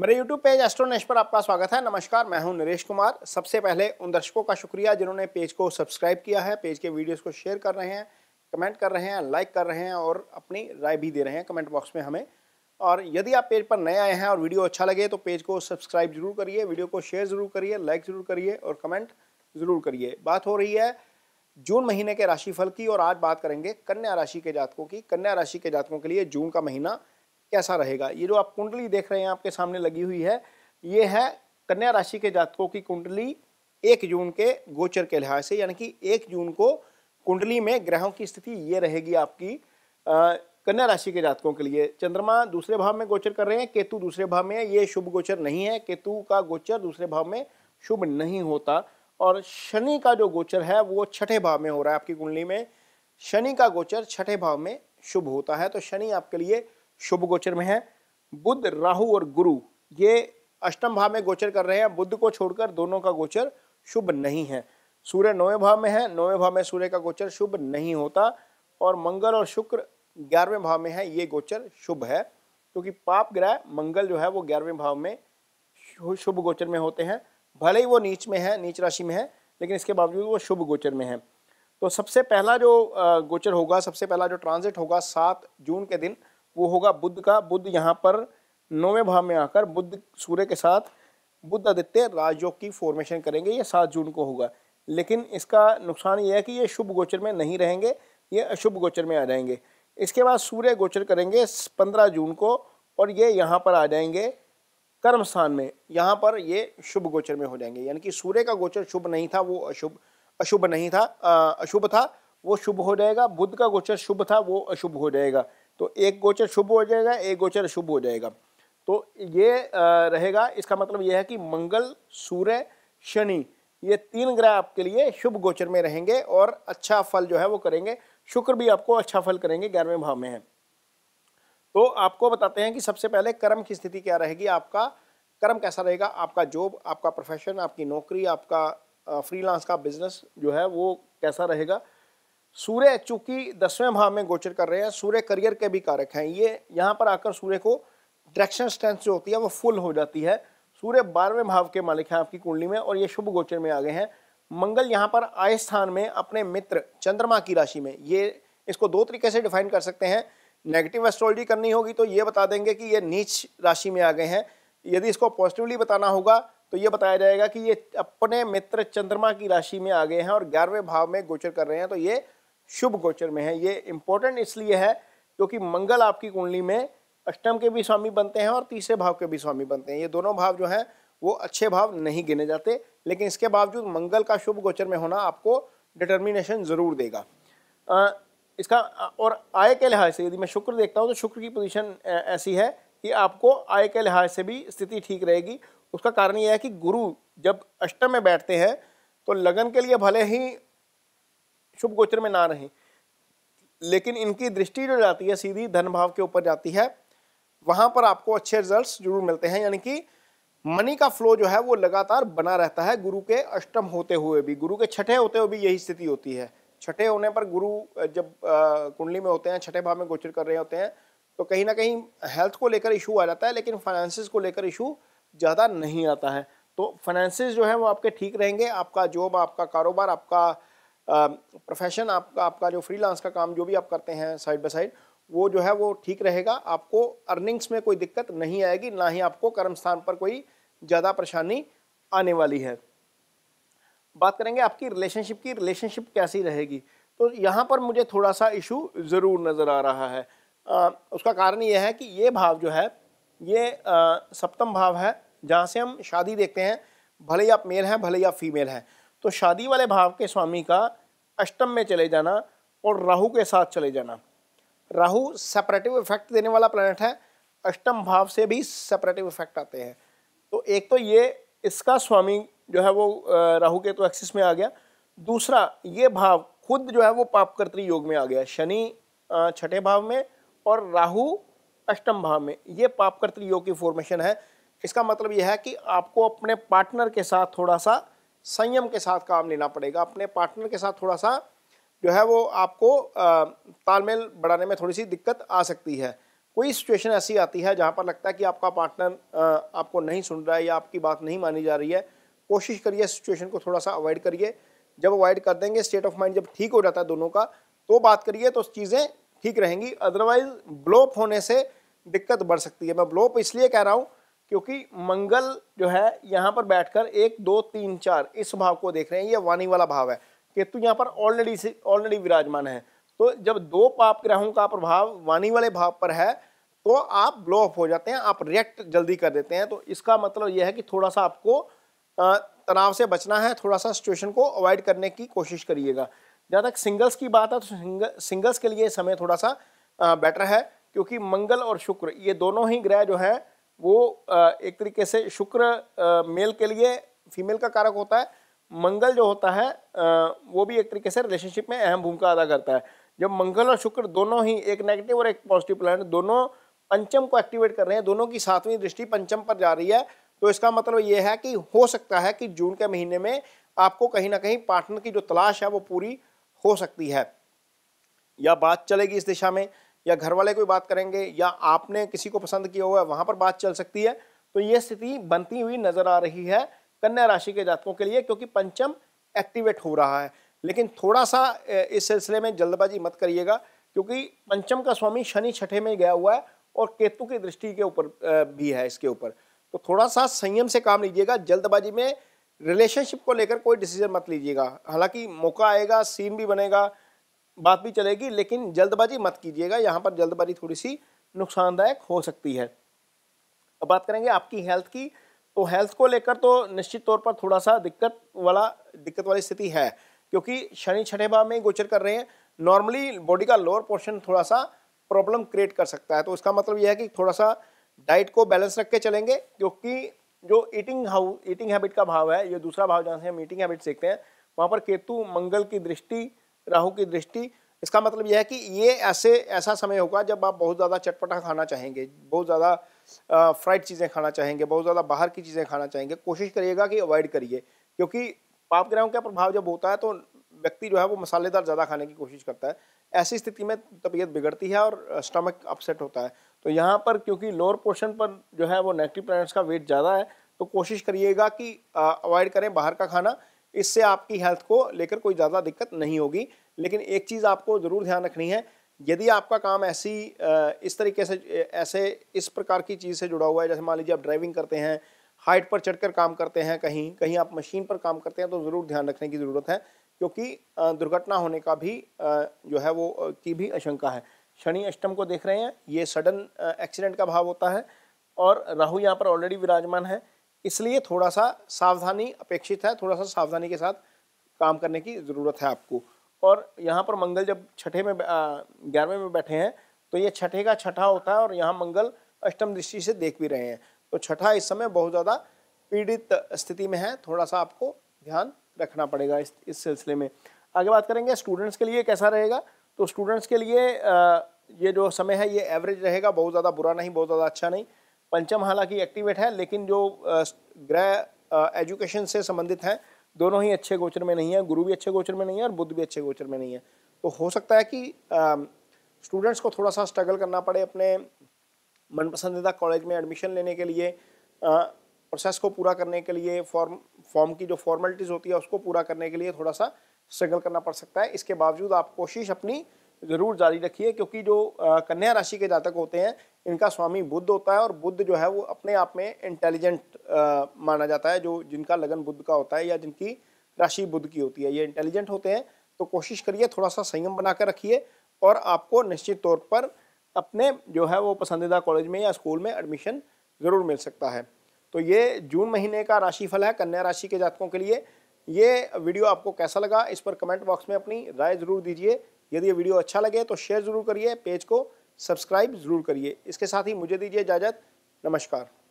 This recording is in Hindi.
मेरे YouTube पेज एस्ट्रोनेश पर आपका स्वागत है नमस्कार मैं हूं नरेश कुमार सबसे पहले उन दर्शकों का शुक्रिया जिन्होंने पेज को सब्सक्राइब किया है पेज के वीडियोस को शेयर कर रहे हैं कमेंट कर रहे हैं लाइक कर रहे हैं और अपनी राय भी दे रहे हैं कमेंट बॉक्स में हमें और यदि आप पेज पर नए आए हैं और वीडियो अच्छा लगे तो पेज को सब्सक्राइब जरूर करिए वीडियो को शेयर ज़रूर करिए लाइक ज़रूर करिए और कमेंट ज़रूर करिए बात हो रही है जून महीने के राशिफल की और आज बात करेंगे कन्या राशि के जातकों की कन्या राशि के जातकों के लिए जून का महीना कैसा रहेगा ये जो आप कुंडली देख रहे हैं आपके सामने लगी हुई है ये है कन्या राशि के जातकों की कुंडली एक जून के गोचर के लिहाज से यानी कि एक जून को कुंडली में ग्रहों की स्थिति ये रहेगी आपकी आ, कन्या राशि के जातकों के लिए चंद्रमा दूसरे भाव में गोचर कर रहे हैं केतु दूसरे भाव में है ये शुभ गोचर नहीं है केतु का गोचर दूसरे भाव में शुभ नहीं होता और शनि का जो गोचर है वो छठे भाव में हो रहा है आपकी कुंडली में शनि का गोचर छठे भाव में शुभ होता है तो शनि आपके लिए शुभ गोचर में है बुद्ध राहु और गुरु ये अष्टम भाव में गोचर कर रहे हैं बुद्ध को छोड़कर दोनों का गोचर शुभ नहीं है सूर्य नौवें भाव में है नौवें भाव में सूर्य का गोचर शुभ नहीं होता और मंगल और शुक्र ग्यारहवें भाव में है ये गोचर शुभ है क्योंकि पाप ग्रह मंगल जो है वो ग्यारहवें भाव में शुभ गोचर में होते हैं भले ही वो नीच में है नीच राशि में है लेकिन इसके बावजूद वो शुभ गोचर में है तो सबसे पहला जो गोचर होगा सबसे पहला जो ट्रांजिट होगा सात जून के दिन वो होगा बुद्ध का बुद्ध यहाँ पर नौवें भाव में आकर बुद्ध सूर्य के साथ बुद्ध आदित्य राजयोग की फॉर्मेशन करेंगे ये सात जून को होगा लेकिन इसका नुकसान ये है कि ये शुभ गोचर में नहीं रहेंगे ये अशुभ गोचर में आ जाएंगे इसके बाद सूर्य गोचर करेंगे पंद्रह जून को और ये यहाँ पर आ जाएंगे कर्म स्थान में यहाँ पर ये शुभ गोचर में हो जाएंगे यानी कि सूर्य का गोचर शुभ नहीं था वो अशुभ अशुभ नहीं था अशुभ था वो शुभ हो जाएगा बुद्ध का गोचर शुभ था वो अशुभ हो जाएगा तो एक गोचर शुभ हो जाएगा एक गोचर शुभ हो जाएगा तो ये रहेगा इसका मतलब यह है कि मंगल सूर्य शनि ये तीन ग्रह आपके लिए शुभ गोचर में रहेंगे और अच्छा फल जो है वो करेंगे शुक्र भी आपको अच्छा फल करेंगे ग्यारहवें भाव में है तो आपको बताते हैं कि सबसे पहले कर्म की स्थिति क्या रहेगी आपका कर्म कैसा रहेगा आपका जॉब आपका प्रोफेशन आपकी नौकरी आपका फ्रीलांस का बिजनेस जो है वो कैसा रहेगा सूर्य चूंकि दसवें भाव में गोचर कर रहे हैं सूर्य करियर के भी कारक हैं ये यहाँ पर आकर सूर्य को डायरेक्शन स्ट्रेंथ जो होती है वो फुल हो जाती है सूर्य बारहवें भाव के मालिक हैं आपकी कुंडली में और ये शुभ गोचर में आ गए हैं मंगल यहाँ पर आय स्थान में अपने मित्र चंद्रमा की राशि में ये इसको दो तरीके से डिफाइन कर सकते हैं नेगेटिव एस्ट्रोलॉजी करनी होगी तो ये बता देंगे कि ये नीच राशि में आ गए हैं यदि इसको पॉजिटिवली बताना होगा तो ये बताया जाएगा कि ये अपने मित्र चंद्रमा की राशि में आ गए हैं और ग्यारहवें भाव में गोचर कर रहे हैं तो ये शुभ गोचर में है ये इंपॉर्टेंट इसलिए है क्योंकि मंगल आपकी कुंडली में अष्टम के भी स्वामी बनते हैं और तीसरे भाव के भी स्वामी बनते हैं ये दोनों भाव जो हैं वो अच्छे भाव नहीं गिने जाते लेकिन इसके बावजूद मंगल का शुभ गोचर में होना आपको डिटर्मिनेशन ज़रूर देगा आ, इसका और आय के लिहाज से यदि मैं शुक्र देखता हूँ तो शुक्र की पोजीशन ऐसी है कि आपको आय के लिहाज से भी स्थिति ठीक रहेगी उसका कारण यह है कि गुरु जब अष्टम में बैठते हैं तो लगन के लिए भले ही शुभ गोचर में ना रहें लेकिन इनकी दृष्टि जो जाती है सीधी धन भाव के ऊपर जाती है वहाँ पर आपको अच्छे रिजल्ट्स जरूर मिलते हैं यानी कि मनी का फ्लो जो है वो लगातार बना रहता है गुरु के अष्टम होते हुए भी गुरु के छठे होते हुए भी यही स्थिति होती है छठे होने पर गुरु जब कुंडली में होते हैं छठे भाव में गोचर कर रहे होते हैं तो कहीं ना कहीं हेल्थ को लेकर इशू आ जाता है लेकिन फाइनेंसिस को लेकर इशू ज़्यादा नहीं आता है तो फाइनेंसिस जो है वो आपके ठीक रहेंगे आपका जॉब आपका कारोबार आपका प्रोफेशन आपका आपका जो फ्रीलांस का काम जो भी आप करते हैं साइड बाय साइड वो जो है वो ठीक रहेगा आपको अर्निंग्स में कोई दिक्कत नहीं आएगी ना ही आपको कर्म स्थान पर कोई ज़्यादा परेशानी आने वाली है बात करेंगे आपकी रिलेशनशिप की रिलेशनशिप कैसी रहेगी तो यहाँ पर मुझे थोड़ा सा इशू ज़रूर नज़र आ रहा है आ, उसका कारण यह है कि ये भाव जो है ये आ, सप्तम भाव है जहाँ से हम शादी देखते हैं भले ही आप मेल हैं भले ही आप फीमेल हैं तो शादी वाले भाव के स्वामी का अष्टम में चले जाना और राहु के साथ चले जाना राहु सेपरेटिव इफेक्ट देने वाला प्लानट है अष्टम भाव से भी सेपरेटिव इफेक्ट आते हैं तो एक तो ये इसका स्वामी जो है वो राहु के तो एक्सिस में आ गया दूसरा ये भाव खुद जो है वो पापकर्त्री योग में आ गया शनि छठे भाव में और राहु अष्टम भाव में ये पापकर्त्री योग की फॉर्मेशन है इसका मतलब यह है कि आपको अपने पार्टनर के साथ थोड़ा सा संयम के साथ काम लेना पड़ेगा अपने पार्टनर के साथ थोड़ा सा जो है वो आपको तालमेल बढ़ाने में थोड़ी सी दिक्कत आ सकती है कोई सिचुएशन ऐसी आती है जहाँ पर लगता है कि आपका पार्टनर आपको नहीं सुन रहा है या आपकी बात नहीं मानी जा रही है कोशिश करिए सिचुएशन को थोड़ा सा अवॉइड करिए जब अवॉइड कर देंगे स्टेट ऑफ माइंड जब ठीक हो जाता है दोनों का तो बात करिए तो चीज़ें ठीक रहेंगी अदरवाइज ब्लोप होने से दिक्कत बढ़ सकती है मैं ब्लोप इसलिए कह रहा हूँ क्योंकि मंगल जो है यहाँ पर बैठकर एक दो तीन चार इस भाव को देख रहे हैं ये वाणी वाला भाव है केतु यहाँ पर ऑलरेडी से ऑलरेडी विराजमान है तो जब दो पाप ग्रहों का प्रभाव वाणी वाले भाव पर है तो आप ब्लो ऑफ हो जाते हैं आप रिएक्ट जल्दी कर देते हैं तो इसका मतलब यह है कि थोड़ा सा आपको तनाव से बचना है थोड़ा सा सिचुएशन को अवॉइड करने की कोशिश करिएगा जहाँ तक सिंगल्स की बात है तो सिंगल सिंगल्स के लिए समय थोड़ा सा बेटर है क्योंकि मंगल और शुक्र ये दोनों ही ग्रह जो हैं वो एक तरीके से शुक्र मेल के लिए फीमेल का कारक होता है मंगल जो होता है वो भी एक तरीके से रिलेशनशिप में अहम भूमिका अदा करता है जब मंगल और शुक्र दोनों ही एक नेगेटिव और एक पॉजिटिव प्लान दोनों पंचम को एक्टिवेट कर रहे हैं दोनों की सातवीं दृष्टि पंचम पर जा रही है तो इसका मतलब ये है कि हो सकता है कि जून के महीने में आपको कहीं ना कहीं पार्टनर की जो तलाश है वो पूरी हो सकती है या बात चलेगी इस दिशा में या घर वाले कोई बात करेंगे या आपने किसी को पसंद किया हुआ है वहाँ पर बात चल सकती है तो ये स्थिति बनती हुई नजर आ रही है कन्या राशि के जातकों के लिए क्योंकि पंचम एक्टिवेट हो रहा है लेकिन थोड़ा सा इस सिलसिले में जल्दबाजी मत करिएगा क्योंकि पंचम का स्वामी शनि छठे में गया हुआ है और केतु की दृष्टि के ऊपर भी है इसके ऊपर तो थोड़ा सा संयम से काम लीजिएगा जल्दबाजी में रिलेशनशिप को लेकर कोई डिसीजन मत लीजिएगा हालांकि मौका आएगा सीन भी बनेगा बात भी चलेगी लेकिन जल्दबाजी मत कीजिएगा यहाँ पर जल्दबाजी थोड़ी सी नुकसानदायक हो सकती है अब बात करेंगे आपकी हेल्थ की तो हेल्थ को लेकर तो निश्चित तौर पर थोड़ा सा दिक्कत वाला दिक्कत वाली स्थिति है क्योंकि शनि छठे भाव में गोचर कर रहे हैं नॉर्मली बॉडी का लोअर पोर्शन थोड़ा सा प्रॉब्लम क्रिएट कर सकता है तो इसका मतलब यह है कि थोड़ा सा डाइट को बैलेंस रख के चलेंगे क्योंकि जो ईटिंग हाउ ईटिंग हैबिट का भाव है ये दूसरा भाव जहाँ से हम ईटिंग हैबिट सीखते हैं वहाँ पर केतु मंगल की दृष्टि राहु की दृष्टि इसका मतलब यह है कि ये ऐसे ऐसा समय होगा जब आप बहुत ज़्यादा चटपटा खाना चाहेंगे बहुत ज़्यादा फ्राइड चीज़ें खाना चाहेंगे बहुत ज़्यादा बाहर की चीज़ें खाना चाहेंगे कोशिश करिएगा कि अवॉइड करिए क्योंकि पाप ग्रहों का प्रभाव जब होता है तो व्यक्ति जो है वो मसालेदार ज़्यादा खाने की कोशिश करता है ऐसी स्थिति में तबीयत बिगड़ती है और स्टमक अपसेट होता है तो यहाँ पर क्योंकि लोअर पोर्शन पर जो है वो नेगेटिव प्लैनेट्स का वेट ज़्यादा है तो कोशिश करिएगा कि अवॉइड करें बाहर का खाना इससे आपकी हेल्थ को लेकर कोई ज़्यादा दिक्कत नहीं होगी लेकिन एक चीज़ आपको ज़रूर ध्यान रखनी है यदि आपका काम ऐसी इस तरीके से ऐसे इस प्रकार की चीज़ से जुड़ा हुआ है जैसे मान लीजिए आप ड्राइविंग करते हैं हाइट पर चढ़कर काम करते हैं कहीं कहीं आप मशीन पर काम करते हैं तो ज़रूर ध्यान रखने की ज़रूरत है क्योंकि दुर्घटना होने का भी जो है वो की भी आशंका है शनि अष्टम को देख रहे हैं ये सडन एक्सीडेंट का भाव होता है और राहु यहाँ पर ऑलरेडी विराजमान है इसलिए थोड़ा सा सावधानी अपेक्षित है थोड़ा सा सावधानी के साथ काम करने की ज़रूरत है आपको और यहाँ पर मंगल जब छठे में ग्यारहवें में बैठे हैं तो ये छठे का छठा होता है और यहाँ मंगल अष्टम दृष्टि से देख भी रहे हैं तो छठा इस समय बहुत ज़्यादा पीड़ित स्थिति में है थोड़ा सा आपको ध्यान रखना पड़ेगा इस इस सिलसिले में आगे बात करेंगे स्टूडेंट्स के लिए कैसा रहेगा तो स्टूडेंट्स के लिए ये जो समय है ये एवरेज रहेगा बहुत ज़्यादा बुरा नहीं बहुत ज़्यादा अच्छा नहीं पंचम हालांकि एक्टिवेट है लेकिन जो ग्रह एजुकेशन से संबंधित हैं दोनों ही अच्छे गोचर में नहीं है गुरु भी अच्छे गोचर में नहीं है और बुद्ध भी अच्छे गोचर में नहीं है तो हो सकता है कि स्टूडेंट्स को थोड़ा सा स्ट्रगल करना पड़े अपने मनपसंदीदा कॉलेज में एडमिशन लेने के लिए प्रोसेस को पूरा करने के लिए फॉर्म फॉर्म की जो फॉर्मेलिटीज़ होती है उसको पूरा करने के लिए थोड़ा सा स्ट्रगल करना पड़ सकता है इसके बावजूद आप कोशिश अपनी ज़रूर जारी रखिए क्योंकि जो कन्या राशि के जातक होते हैं इनका स्वामी बुद्ध होता है और बुद्ध जो है वो अपने आप में इंटेलिजेंट माना जाता है जो जिनका लगन बुद्ध का होता है या जिनकी राशि बुद्ध की होती है ये इंटेलिजेंट होते हैं तो कोशिश करिए थोड़ा सा संयम बना कर रखिए और आपको निश्चित तौर पर अपने जो है वो पसंदीदा कॉलेज में या स्कूल में एडमिशन ज़रूर मिल सकता है तो ये जून महीने का राशिफल है कन्या राशि के जातकों के लिए ये वीडियो आपको कैसा लगा इस पर कमेंट बॉक्स में अपनी राय ज़रूर दीजिए यदि ये वीडियो अच्छा लगे तो शेयर ज़रूर करिए पेज को सब्सक्राइब ज़रूर करिए इसके साथ ही मुझे दीजिए इजाज़त नमस्कार